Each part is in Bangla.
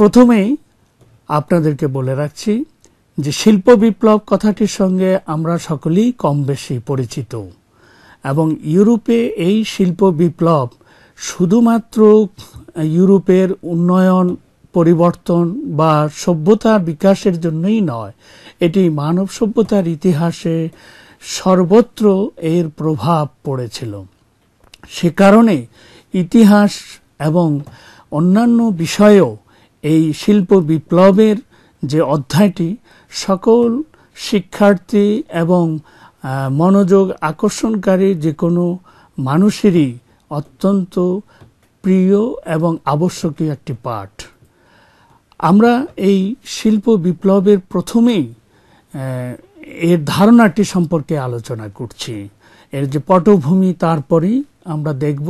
প্রথমেই আপনাদেরকে বলে রাখছি যে শিল্প বিপ্লব কথাটির সঙ্গে আমরা সকলেই কম বেশি পরিচিত এবং ইউরোপে এই শিল্প বিপ্লব শুধুমাত্র ইউরোপের উন্নয়ন পরিবর্তন বা সভ্যতার বিকাশের জন্যই নয় এটি মানব সভ্যতার ইতিহাসে সর্বত্র এর প্রভাব পড়েছিল সে কারণে ইতিহাস এবং অন্যান্য বিষয়েও এই শিল্প বিপ্লবের যে অধ্যায়টি সকল শিক্ষার্থী এবং মনোযোগ আকর্ষণকারী যে কোনো মানুষেরই অত্যন্ত প্রিয় এবং আবশ্যকীয় একটি পাঠ আমরা এই শিল্প বিপ্লবের প্রথমেই এর ধারণাটি সম্পর্কে আলোচনা করছি এর যে পটভূমি তারপরেই আমরা দেখব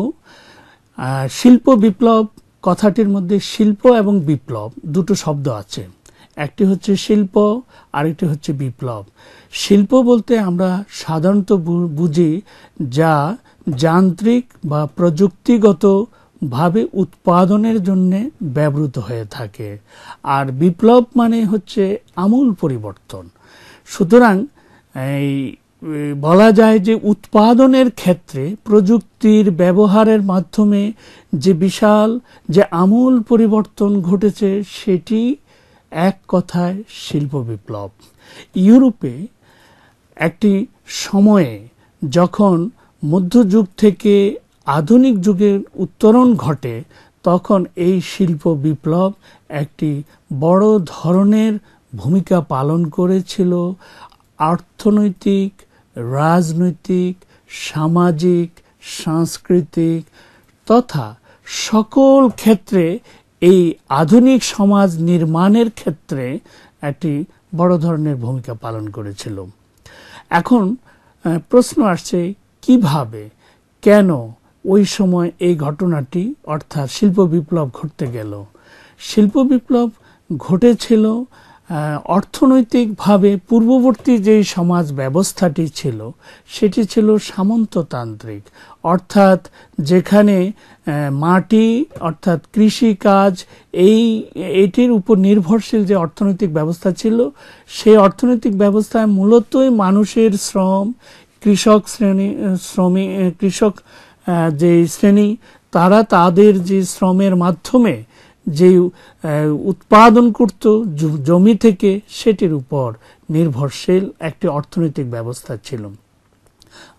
শিল্প বিপ্লব কথাটির মধ্যে শিল্প এবং বিপ্লব দুটো শব্দ আছে একটি হচ্ছে শিল্প আরেকটি হচ্ছে বিপ্লব শিল্প বলতে আমরা সাধারণত বুঝি যা যান্ত্রিক বা প্রযুক্তিগতভাবে উৎপাদনের জন্য ব্যবহৃত হয়ে থাকে আর বিপ্লব মানে হচ্ছে আমূল পরিবর্তন সুতরাং এই বলা যায় যে উৎপাদনের ক্ষেত্রে প্রযুক্তির ব্যবহারের মাধ্যমে যে বিশাল যে আমূল পরিবর্তন ঘটেছে সেটি এক কথায় শিল্প বিপ্লব ইউরোপে একটি সময়ে যখন মধ্যযুগ থেকে আধুনিক যুগের উত্তরণ ঘটে তখন এই শিল্প বিপ্লব একটি বড় ধরনের ভূমিকা পালন করেছিল অর্থনৈতিক রাজনৈতিক সামাজিক সাংস্কৃতিক তথা সকল ক্ষেত্রে এই আধুনিক সমাজ নির্মাণের ক্ষেত্রে একটি বড় ধরনের ভূমিকা পালন করেছিল এখন প্রশ্ন আসছে কিভাবে কেন ওই সময় এই ঘটনাটি অর্থাৎ শিল্প বিপ্লব ঘটতে গেল শিল্প বিপ্লব ঘটেছিল অর্থনৈতিকভাবে পূর্ববর্তী যে সমাজ ব্যবস্থাটি ছিল সেটি ছিল সামন্ততান্ত্রিক অর্থাৎ যেখানে মাটি অর্থাৎ কৃষিকাজ এই এটির উপর নির্ভরশীল যে অর্থনৈতিক ব্যবস্থা ছিল সেই অর্থনৈতিক ব্যবস্থায় মূলতই মানুষের শ্রম কৃষক শ্রেণী শ্রমিক কৃষক যে শ্রেণী তারা তাদের যে শ্রমের মাধ্যমে যে উৎপাদন করত জমি থেকে সেটির উপর নির্ভরশীল একটি অর্থনৈতিক ব্যবস্থা ছিল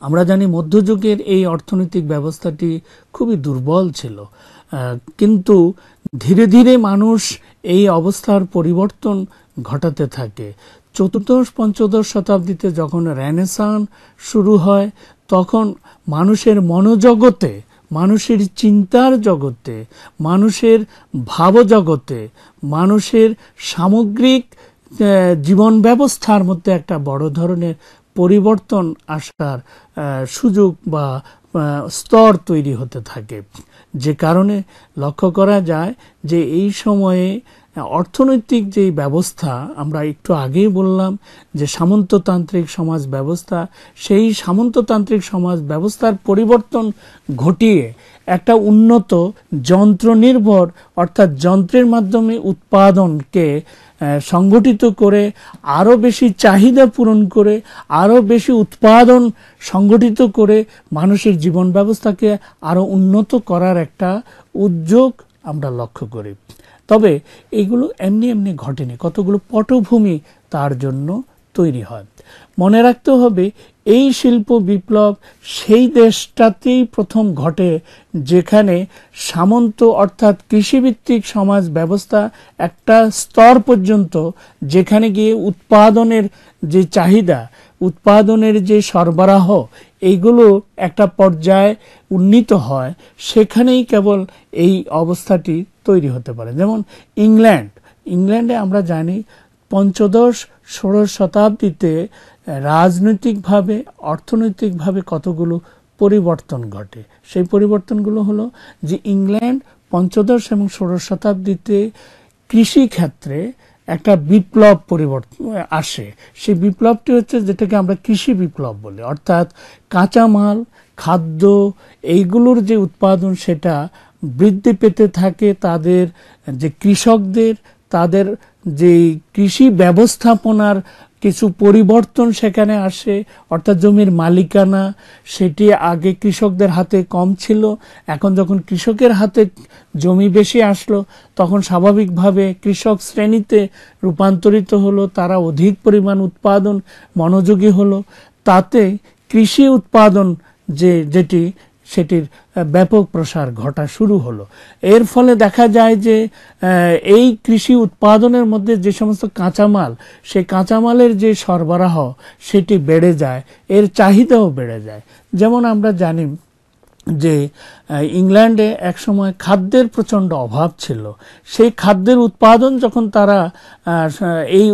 আমরা জানি মধ্যযুগের এই অর্থনৈতিক ব্যবস্থাটি খুবই দুর্বল ছিল কিন্তু ধীরে ধীরে মানুষ এই অবস্থার পরিবর্তন ঘটাতে থাকে চতুর্দশ পঞ্চদশ শতাব্দীতে যখন র্যানেসান শুরু হয় তখন মানুষের মনোজগতে মানুষের চিন্তার জগতে মানুষের ভাবজগতে মানুষের সামগ্রিক জীবন ব্যবস্থার মধ্যে একটা বড় ধরনের পরিবর্তন আসার সুযোগ বা স্তর তৈরি হতে থাকে যে কারণে লক্ষ্য করা যায় যে এই সময়ে হ্যাঁ, অর্থনৈতিক যে ব্যবস্থা আমরা একটু আগেই বললাম যে সামন্ততান্ত্রিক সমাজ ব্যবস্থা সেই সামন্ততান্ত্রিক সমাজ ব্যবস্থার পরিবর্তন ঘটিয়ে একটা উন্নত যন্ত্র নির্ভর অর্থাৎ যন্ত্রের মাধ্যমে উৎপাদনকে সংগঠিত করে আরও বেশি চাহিদা পূরণ করে আরও বেশি উৎপাদন সংগঠিত করে মানুষের জীবন ব্যবস্থাকে আরও উন্নত করার একটা উদ্যোগ আমরা লক্ষ্য করি তবে এগুলো এমনি এমনি ঘটেনি কতগুলো পটভূমি তার জন্য তৈরি হয় মনে রাখতে হবে এই শিল্প বিপ্লব সেই দেশটাতেই প্রথম ঘটে যেখানে সামন্ত অর্থাৎ কৃষিভিত্তিক সমাজ ব্যবস্থা একটা স্তর পর্যন্ত যেখানে গিয়ে উৎপাদনের যে চাহিদা উৎপাদনের যে সরবরাহ এইগুলো একটা পর্যায়ে উন্নীত হয় সেখানেই কেবল এই অবস্থাটি তৈরি হতে পারে যেমন ইংল্যান্ড ইংল্যান্ডে আমরা জানি পঞ্চদশ ষোড়শ শতাব্দীতে রাজনৈতিকভাবে অর্থনৈতিকভাবে কতগুলো পরিবর্তন ঘটে সেই পরিবর্তনগুলো হলো যে ইংল্যান্ড পঞ্চদশ এবং ষোড়শ শতাব্দীতে কৃষিক্ষেত্রে একটা বিপ্লব পরিবর্তন আসে সেই বিপ্লবটি হচ্ছে যেটাকে আমরা কৃষি বিপ্লব বলি অর্থাৎ কাঁচামাল খাদ্য এইগুলোর যে উৎপাদন সেটা বৃদ্ধি পেতে থাকে তাদের যে কৃষকদের তাদের যে কৃষি ব্যবস্থাপনার কিছু পরিবর্তন সেখানে আসে অর্থাৎ জমির মালিকানা সেটি আগে কৃষকদের হাতে কম ছিল এখন যখন কৃষকের হাতে জমি বেশি আসলো তখন স্বাভাবিকভাবে কৃষক শ্রেণীতে রূপান্তরিত হলো তারা অধিক পরিমাণ উৎপাদন মনোযোগী হলো তাতে কৃষি উৎপাদন যে যেটি সেটির ব্যাপক প্রসার ঘটা শুরু হলো এর ফলে দেখা যায় যে এই কৃষি উৎপাদনের মধ্যে যে সমস্ত কাঁচামাল সে কাঁচামালের যে সরবরাহ সেটি বেড়ে যায় এর চাহিদাও বেড়ে যায় যেমন আমরা জানি যে ইংল্যান্ডে একসময় খাদ্যের প্রচণ্ড অভাব ছিল সেই খাদ্যের উৎপাদন যখন তারা এই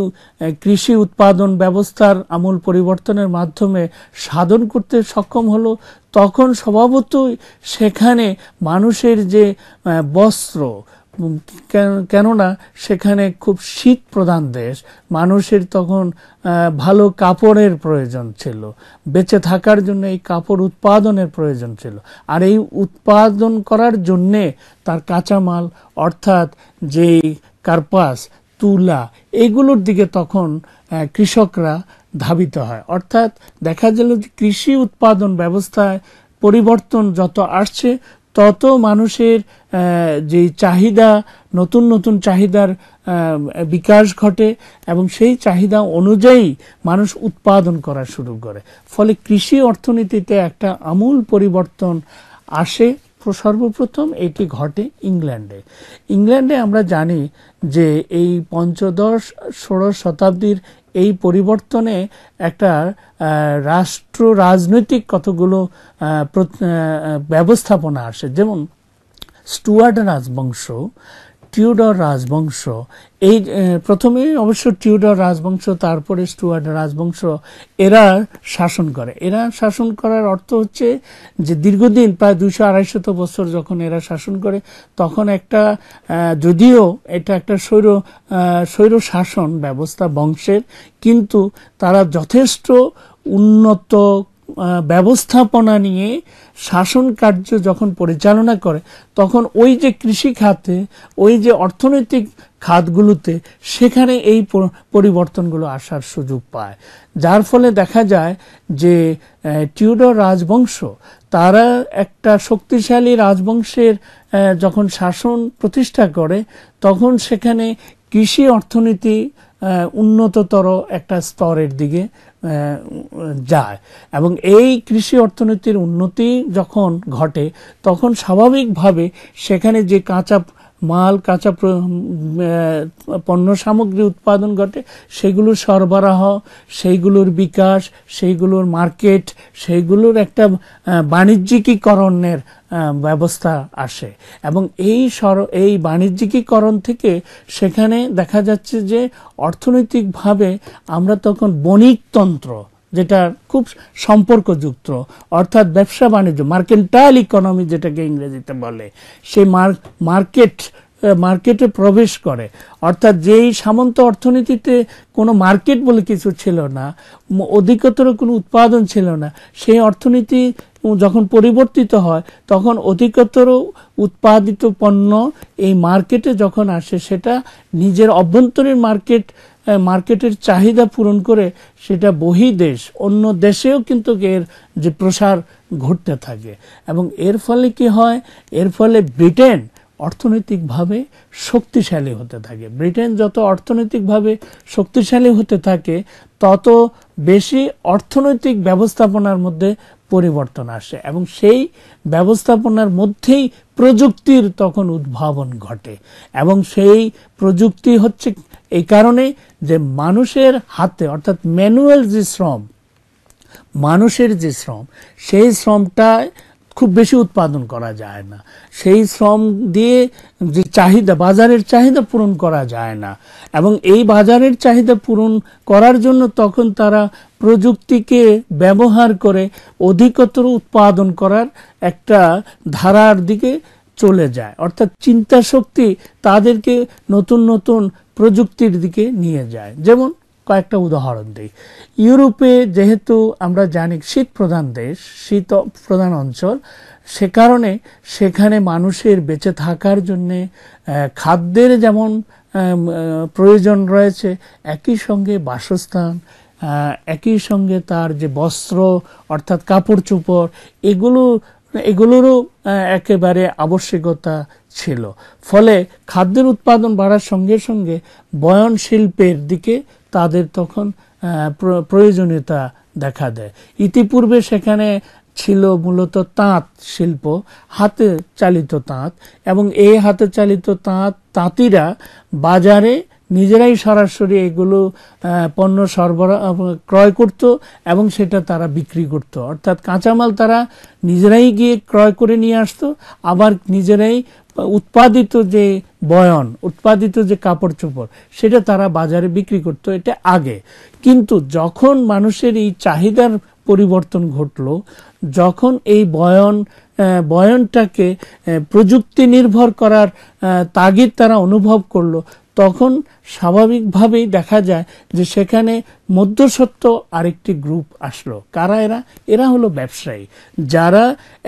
কৃষি উৎপাদন ব্যবস্থার আমূল পরিবর্তনের মাধ্যমে সাধন করতে সক্ষম হলো তখন স্বভাবতই সেখানে মানুষের যে বস্ত্র কেননা সেখানে খুব শীত প্রধান দেশ মানুষের তখন ভালো কাপড়ের প্রয়োজন ছিল বেঁচে থাকার জন্য এই কাপড় উৎপাদনের প্রয়োজন ছিল আর এই উৎপাদন করার জন্যে তার কাঁচামাল অর্থাৎ যেই কার্পাস তুলা এগুলোর দিকে তখন কৃষকরা ধাবিত হয় অর্থাৎ দেখা গেল যে কৃষি উৎপাদন ব্যবস্থায় পরিবর্তন যত আসছে তত মানুষের যে চাহিদা নতুন নতুন চাহিদার বিকাশ ঘটে এবং সেই চাহিদা অনুযায়ী মানুষ উৎপাদন করা শুরু করে ফলে কৃষি অর্থনীতিতে একটা আমূল পরিবর্তন আসে সর্বপ্রথম এটি ঘটে ইংল্যান্ডে ইংল্যান্ডে আমরা জানি যে এই পঞ্চদশ ষোড়শ শতাব্দীর এই পরিবর্তনে একটা রাষ্ট্র রাজনৈতিক কতগুলো ব্যবস্থাপনা আসে যেমন স্টুয়ার্ড রাজবংশ টিউডর রাজবংশ এই প্রথমে অবশ্য টিউডর রাজবংশ তারপরে স্টুয়ার্ড রাজবংশ এরা শাসন করে এরা শাসন করার অর্থ হচ্ছে যে দীর্ঘদিন প্রায় দুশো আড়াইশত বছর যখন এরা শাসন করে তখন একটা যদিও এটা একটা স্বৈর স্বৈর শাসন ব্যবস্থা বংশের কিন্তু তারা যথেষ্ট উন্নত ব্যবস্থাপনা নিয়ে শাসন কার্য যখন পরিচালনা করে তখন ওই যে কৃষি খাতে ওই যে অর্থনৈতিক খাতগুলোতে সেখানে এই পরিবর্তনগুলো আসার সুযোগ পায় যার ফলে দেখা যায় যে টিউডর রাজবংশ তারা একটা শক্তিশালী রাজবংশের যখন শাসন প্রতিষ্ঠা করে তখন সেখানে কৃষি অর্থনীতি উন্নততর একটা স্তরের দিকে যায় এবং এই কৃষি অর্থনীতির উন্নতি যখন ঘটে তখন স্বাভাবিকভাবে সেখানে যে কাঁচা মাল কাঁচা পণ্য সামগ্রী উৎপাদন ঘটে সেগুলোর সরবরাহ সেইগুলোর বিকাশ সেইগুলোর মার্কেট সেইগুলোর একটা বাণিজ্যিকীকরণের ব্যবস্থা আসে এবং এই সর এই বাণিজ্যিকীকরণ থেকে সেখানে দেখা যাচ্ছে যে অর্থনৈতিকভাবে আমরা তখন বণিকতন্ত্র যেটা খুব সম্পর্কযুক্ত অর্থাৎ ব্যবসা বাণিজ্য মার্কেন্টাইল ইকোনমি যেটাকে ইংরেজিতে বলে সেই মার্কেট মার্কেটে প্রবেশ করে অর্থাৎ যেই সামন্ত অর্থনীতিতে কোনো মার্কেট বলে কিছু ছিল না অধিকতর কোনো উৎপাদন ছিল না সেই অর্থনীতি যখন পরিবর্তিত হয় তখন অধিকতর উৎপাদিত পণ্য এই মার্কেটে যখন আসে সেটা নিজের অভ্যন্তরীণ মার্কেট মার্কেটের চাহিদা পূরণ করে সেটা দেশ অন্য দেশেও কিন্তু এর যে প্রসার ঘটতে থাকে এবং এর ফলে কি হয় এর ফলে ব্রিটেন অর্থনৈতিকভাবে শক্তিশালী হতে থাকে ব্রিটেন যত অর্থনৈতিকভাবে শক্তিশালী হতে থাকে তত বেশি অর্থনৈতিক ব্যবস্থাপনার মধ্যে পরিবর্তন আসে এবং সেই ব্যবস্থাপনার মধ্যেই প্রযুক্তির তখন উদ্ভাবন ঘটে এবং সেই প্রযুক্তি হচ্ছে এই কারণে যে মানুষের হাতে অর্থাৎ ম্যানুয়াল যে শ্রম মানুষের যে শ্রম সেই শ্রমটা খুব বেশি উৎপাদন করা যায় না সেই শ্রম দিয়ে যে চাহিদা বাজারের চাহিদা পূরণ করা যায় না এবং এই বাজারের চাহিদা পূরণ করার জন্য তখন তারা প্রযুক্তিকে ব্যবহার করে অধিকতর উৎপাদন করার একটা ধারার দিকে চলে যায় অর্থাৎ চিন্তা শক্তি তাদেরকে নতুন নতুন প্রযুক্তির দিকে নিয়ে যায় যেমন কয়েকটা উদাহরণ দিই ইউরোপে যেহেতু আমরা জানি শীত প্রধান দেশ শীত প্রধান অঞ্চল সে কারণে সেখানে মানুষের বেঁচে থাকার জন্যে খাদ্যের যেমন প্রয়োজন রয়েছে একই সঙ্গে বাসস্থান একই সঙ্গে তার যে বস্ত্র অর্থাৎ কাপড় চোপড় এগুলো এগুলোরও একেবারে আবশ্যকতা ছিল ফলে খাদ্যের উৎপাদন বাড়ার সঙ্গে সঙ্গে বয়ন শিল্পের দিকে তাদের তখন প্রয়োজনীয়তা দেখা দেয় ইতিপূর্বে সেখানে ছিল মূলত তাঁত শিল্প হাতে চালিত তাঁত এবং এই হাতে চালিত তাঁত তাঁতিরা বাজারে নিজেরাই সরাসরি এগুলো পণ্য সরবরাহ ক্রয় করত এবং সেটা তারা বিক্রি করত অর্থাৎ কাঁচামাল তারা নিজেরাই গিয়ে ক্রয় করে নিয়ে আসতো আবার নিজেরাই উৎপাদিত যে বয়ন উৎপাদিত যে কাপড় চোপড় সেটা তারা বাজারে বিক্রি করত এটা আগে কিন্তু যখন মানুষের এই চাহিদার পরিবর্তন ঘটল যখন এই বয়ন বয়নটাকে প্রযুক্তি নির্ভর করার তাগিদ তারা অনুভব করলো তখন স্বাভাবিকভাবেই দেখা যায় যে সেখানে মধ্যসত্ত্ব আরেকটি গ্রুপ আসলো কারা এরা এরা হলো ব্যবসায়ী যারা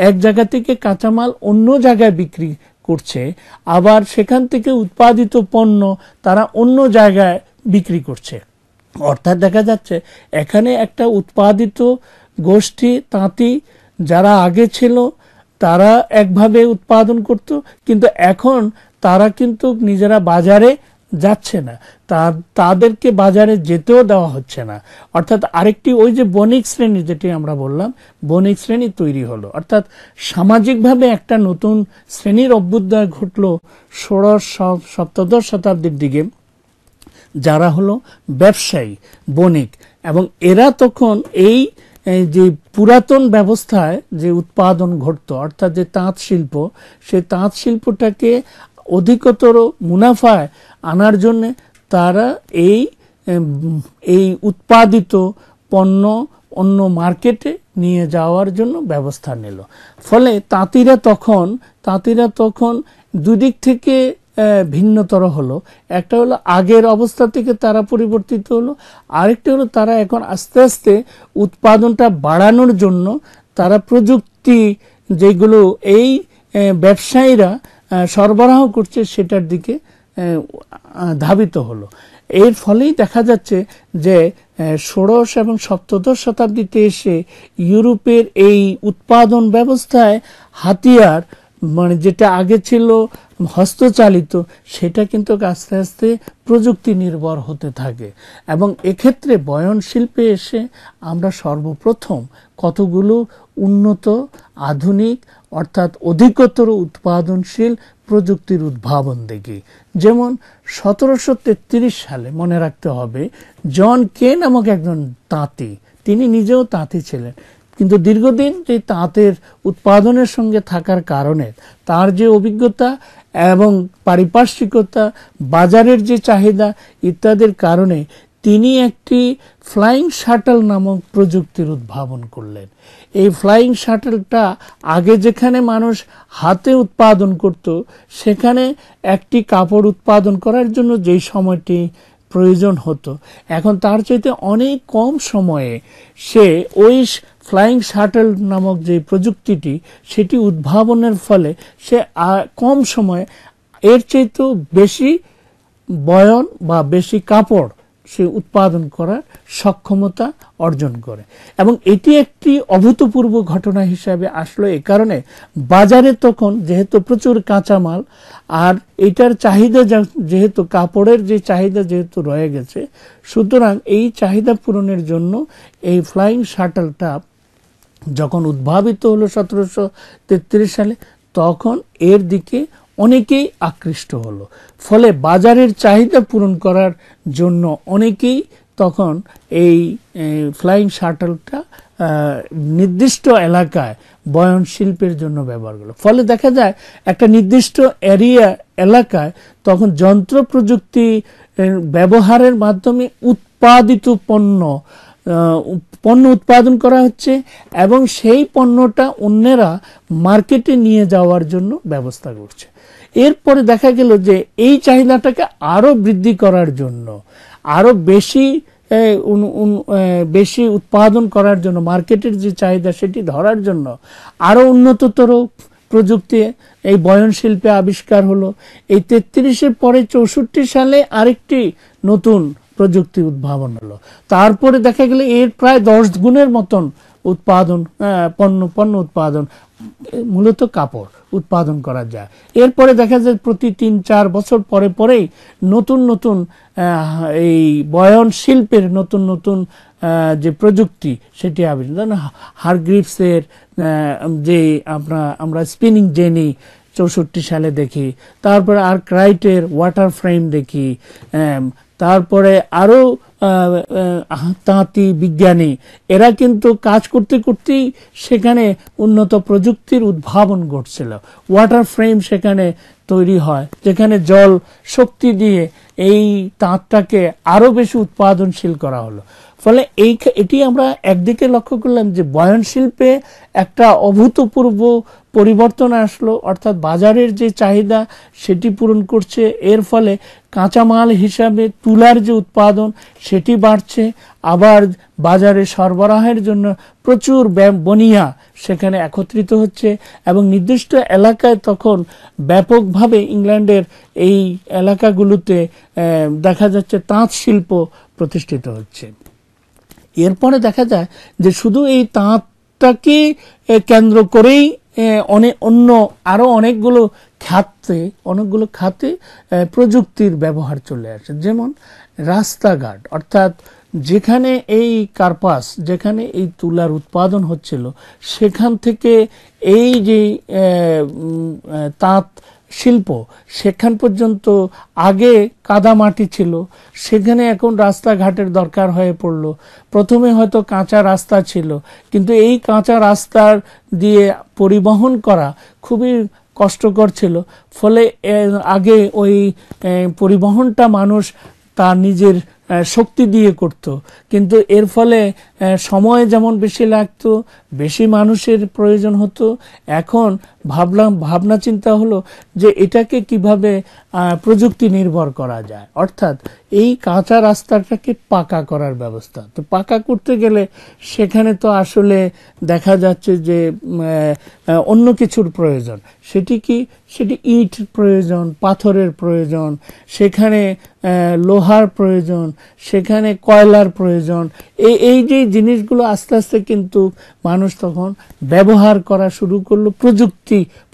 এক জায়গা থেকে কাঁচামাল অন্য জায়গায় বিক্রি করছে আবার সেখান থেকে উৎপাদিত পণ্য তারা অন্য জায়গায় বিক্রি করছে অর্থাৎ দেখা যাচ্ছে এখানে একটা উৎপাদিত গোষ্ঠী তাঁতি যারা আগে ছিল তারা একভাবে উৎপাদন করত কিন্তু এখন তারা কিন্তু নিজেরা বাজারে যাচ্ছে না তাদেরকে বাজারে যেতেও দেওয়া হচ্ছে না অর্থাৎ আরেকটি ওই যে বণিক শ্রেণী যেটি আমরা বললাম বণিক শ্রেণী তৈরি হলো অর্থাৎ সামাজিকভাবে একটা নতুন শ্রেণীর অভ্যুদয় ঘটল ষোড়শ সপ্তদশ শতাব্দীর দিকে যারা হলো ব্যবসায়ী বণিক এবং এরা তখন এই যে পুরাতন ব্যবস্থায় যে উৎপাদন ঘটত অর্থাৎ যে তাঁত শিল্প সে তাঁত শিল্পটাকে অধিকতর মুনাফায় আনার জন্য তারা এই এই উৎপাদিত পণ্য অন্য মার্কেটে নিয়ে যাওয়ার জন্য ব্যবস্থা নিল ফলে তাঁতিরা তখন তাঁতিরা তখন দুদিক থেকে ভিন্নতর হলো একটা হলো আগের অবস্থা থেকে তারা পরিবর্তিত হলো আরেকটা হলো তারা এখন আস্তে আস্তে উৎপাদনটা বাড়ানোর জন্য তারা প্রযুক্তি যেগুলো এই ব্যবসায়ীরা সরবরাহ করছে সেটার দিকে ধাবিত হলো এর ফলেই দেখা যাচ্ছে যে ষোড়শ এবং সপ্তদশ শতাব্দীতে এসে ইউরোপের এই উৎপাদন ব্যবস্থায় হাতিয়ার মানে যেটা আগে ছিল হস্তচালিত সেটা কিন্তু আস্তে আস্তে প্রযুক্তি নির্ভর হতে থাকে এবং এক্ষেত্রে বয়ন শিল্পে এসে আমরা সর্বপ্রথম কতগুলো উন্নত আধুনিক অর্থাৎ অধিকতর উৎপাদনশীল প্রযুক্তির উদ্ভাবন দেখি যেমন সতেরোশো সালে মনে রাখতে হবে জন কে নামক একজন তাঁতি তিনি নিজেও তাঁতি ছিলেন কিন্তু দীর্ঘদিন যে তাঁতের উৎপাদনের সঙ্গে থাকার কারণে তার যে অভিজ্ঞতা এবং পারিপার্শ্বিকতা বাজারের যে চাহিদা ইত্যাদির কারণে তিনি একটি ফ্লাইং শাটল নামক প্রযুক্তির উদ্ভাবন করলেন এই ফ্লাইং শাটলটা আগে যেখানে মানুষ হাতে উৎপাদন করত সেখানে একটি কাপড় উৎপাদন করার জন্য যেই সময়টি প্রয়োজন হতো এখন তার চাইতে অনেক কম সময়ে সে ওই ফ্লাইং শাটল নামক যে প্রযুক্তিটি সেটি উদ্ভাবনের ফলে সে কম সময়ে এর চাইতেও বেশি বয়ন বা বেশি কাপড় সে উৎপাদন করার সক্ষমতা অর্জন করে এবং এটি একটি অভূতপূর্ব ঘটনা হিসাবে আসলো এ কারণে বাজারে তখন যেহেতু প্রচুর কাঁচামাল আর এটার চাহিদা যেহেতু কাপড়ের যে চাহিদা যেহেতু রয়ে গেছে সুতরাং এই চাহিদা পূরণের জন্য এই ফ্লাইং শাটলটা যখন উদ্ভাবিত হলো সতেরোশো সালে তখন এর দিকে অনেকেই আকৃষ্ট হলো ফলে বাজারের চাহিদা পূরণ করার জন্য অনেকেই তখন এই ফ্লাইং শাটলটা নির্দিষ্ট এলাকায় বয়ন শিল্পের জন্য ব্যবহার করলো ফলে দেখা যায় একটা নির্দিষ্ট এরিয়া এলাকায় তখন যন্ত্র প্রযুক্তি ব্যবহারের মাধ্যমে উৎপাদিত পণ্য পণ্য উৎপাদন করা হচ্ছে এবং সেই পণ্যটা অন্যেরা মার্কেটে নিয়ে যাওয়ার জন্য ব্যবস্থা করছে এরপরে দেখা গেল যে এই চাহিদাটাকে আরো বৃদ্ধি করার জন্য আরো বেশি বেশি উৎপাদন করার জন্য মার্কেটের যে চাহিদা সেটি ধরার জন্য আরো উন্নততর প্রযুক্তি এই বয়ন শিল্পে আবিষ্কার হলো এই তেত্রিশের পরে চৌষট্টি সালে আরেকটি নতুন প্রযুক্তি উদ্ভাবন হলো তারপরে দেখা গেল এর প্রায় দশ গুণের মতন উৎপাদন পণ্য পণ্য উৎপাদন মূলত কাপড় উৎপাদন করা যায় এরপরে দেখা যায় প্রতি তিন চার বছর পরে পরেই নতুন নতুন এই বয়ন শিল্পের নতুন নতুন যে প্রযুক্তি সেটি আবিষ্কার হারগ্রিপসের যে আমরা আমরা স্পিনিং জেনি চৌষট্টি সালে দেখি তারপরে আর ক্রাইটের ওয়াটার ফ্রেম দেখি তারপরে আরও তাঁতি বিজ্ঞানী এরা কিন্তু কাজ করতে করতেই সেখানে উন্নত প্রযুক্তির উদ্ভাবন ঘটছিল ওয়াটার ফ্রেম সেখানে তৈরি হয় যেখানে জল শক্তি দিয়ে এই তাঁতটাকে আরও বেশি উৎপাদনশীল করা হলো ফলে এই এটি আমরা একদিকে লক্ষ্য করলাম যে বয়ন শিল্পে একটা অভূতপূর্ব পরিবর্তন আসলো অর্থাৎ বাজারের যে চাহিদা সেটি পূরণ করছে এর ফলে কাঁচামাল হিসাবে তুলার যে উৎপাদন সেটি বাড়ছে আবার বাজারে সরবরাহের জন্য প্রচুর বনিয়া সেখানে একত্রিত হচ্ছে এবং নির্দিষ্ট এলাকায় তখন ব্যাপকভাবে ইংল্যান্ডের এই এলাকাগুলোতে দেখা যাচ্ছে তাঁত শিল্প প্রতিষ্ঠিত হচ্ছে এরপরে দেখা যায় যে শুধু এই তাঁতটাকে কেন্দ্র করেই অনেক অন্য আরও অনেকগুলো খাতে অনেকগুলো খাতে প্রযুক্তির ব্যবহার চলে আসে যেমন রাস্তাঘাট অর্থাৎ যেখানে এই কার্পাস যেখানে এই তুলার উৎপাদন হচ্ছিল সেখান থেকে এই যে তাঁত শিল্প সেখান পর্যন্ত আগে কাদা মাটি ছিল সেখানে এখন রাস্তাঘাটের দরকার হয়ে পড়ল প্রথমে হয়তো কাঁচা রাস্তা ছিল কিন্তু এই কাঁচা রাস্তার দিয়ে পরিবহন করা খুবই কষ্টকর ছিল ফলে আগে ওই পরিবহনটা মানুষ তার নিজের শক্তি দিয়ে করত কিন্তু এর ফলে সময় যেমন বেশি লাগতো বেশি মানুষের প্রয়োজন হতো এখন ভাবলাম ভাবনা চিন্তা হলো যে এটাকে কিভাবে প্রযুক্তি নির্ভর করা যায় অর্থাৎ এই কাঁচা রাস্তাটাকে পাকা করার ব্যবস্থা তো পাকা করতে গেলে সেখানে তো আসলে দেখা যাচ্ছে যে অন্য কিছুর প্রয়োজন সেটি কি সেটি ইট প্রয়োজন পাথরের প্রয়োজন সেখানে লোহার প্রয়োজন সেখানে কয়লার প্রয়োজন এই এই যে জিনিসগুলো আস্তে আস্তে কিন্তু মানুষ তখন ব্যবহার করা শুরু করলো প্রযুক্তি প্রযুক্তি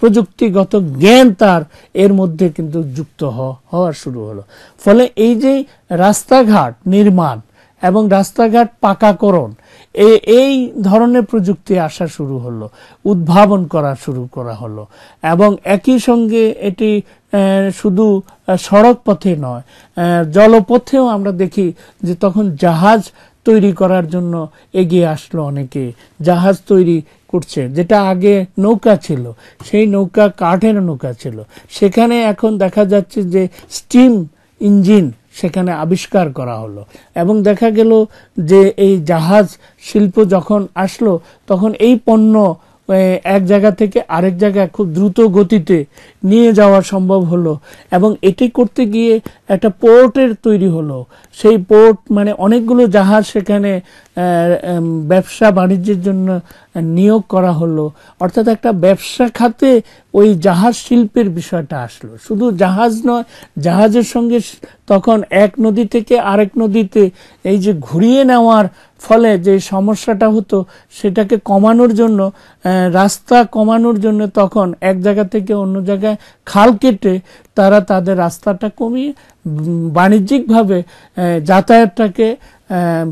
প্রযুক্তিগত জ্ঞান তার এর মধ্যে কিন্তু যুক্ত হওয়া শুরু হলো ফলে এই যে রাস্তাঘাট নির্মাণ এবং রাস্তাঘাট পাকাকরণ এই ধরনের প্রযুক্তি আসা শুরু হলো উদ্ভাবন করা শুরু করা হলো এবং একই সঙ্গে এটি শুধু সড়ক পথে নয় জলপথেও আমরা দেখি যে তখন জাহাজ তৈরি করার জন্য এগিয়ে আসলো অনেকে জাহাজ তৈরি উঠছে যেটা আগে নৌকা ছিল সেই নৌকা কাঠের নৌকা ছিল সেখানে এখন দেখা যাচ্ছে যে স্টিম ইঞ্জিন সেখানে আবিষ্কার করা হলো এবং দেখা গেল যে এই জাহাজ শিল্প যখন আসলো তখন এই পণ্য এক জায়গা থেকে আরেক জায়গায় খুব দ্রুত গতিতে নিয়ে যাওয়া সম্ভব হলো এবং এটি করতে গিয়ে একটা পোর্টের তৈরি হলো সেই পোর্ট মানে অনেকগুলো জাহাজ সেখানে ব্যবসা বাণিজ্যের জন্য নিয়োগ করা হলো অর্থাৎ একটা ব্যবসা খাতে ওই জাহাজ শিল্পের বিষয়টা আসলো শুধু জাহাজ নয় জাহাজের সঙ্গে তখন এক নদী থেকে আরেক নদীতে এই যে ঘুরিয়ে নেওয়ার ফলে যে সমস্যাটা হতো সেটাকে কমানোর জন্য রাস্তা কমানোর জন্য তখন এক জায়গা থেকে অন্য জায়গায় খাল কেটে তারা তাদের রাস্তাটা কমিয়ে বাণিজ্যিকভাবে যাতায়াতটাকে